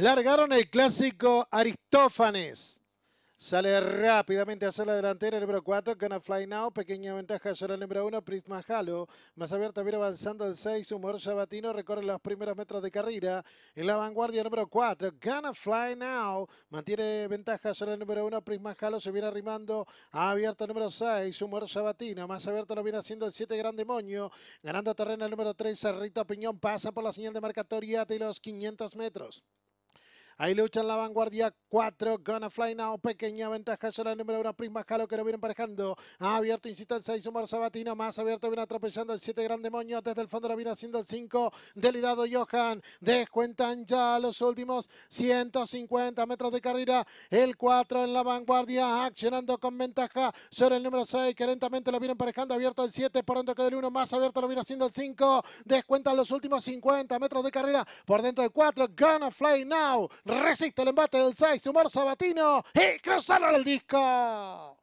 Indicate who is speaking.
Speaker 1: Largaron el clásico Aristófanes. Sale rápidamente hacia la delantera el número 4, Gonna Fly Now. Pequeña ventaja sobre el número 1, Prisma Halo. Más abierto, viene avanzando el 6, Humor Sabatino. Recorre los primeros metros de carrera. En la vanguardia, número 4, Gonna Fly Now. Mantiene ventaja sobre el número 1, Prisma Halo. Se viene arrimando. Abierto el número 6, Humor Sabatino. Más abierto lo viene haciendo el 7, Gran Demonio. Ganando terreno el número 3, Cerrito Piñón. Pasa por la señal de marcatoria de los 500 metros. Ahí en la vanguardia 4. Gonna Fly Now. Pequeña ventaja sobre el número 1. Prisma Calo, que lo viene parejando abierto, incita el seis Humor Sabatino. Más abierto viene atropellando el siete Gran Demonio. Desde el fondo lo viene haciendo el 5. Delirado Johan. Descuentan ya los últimos 150 metros de carrera. El 4 en la vanguardia. Accionando con ventaja sobre el número 6. Que lentamente lo viene parejando Abierto el siete Por dentro quedó el uno Más abierto lo viene haciendo el 5. Descuentan los últimos 50 metros de carrera. Por dentro el 4. Gonna Fly Now. Resiste el embate del 6, Humor Sabatino y cruzaron el disco.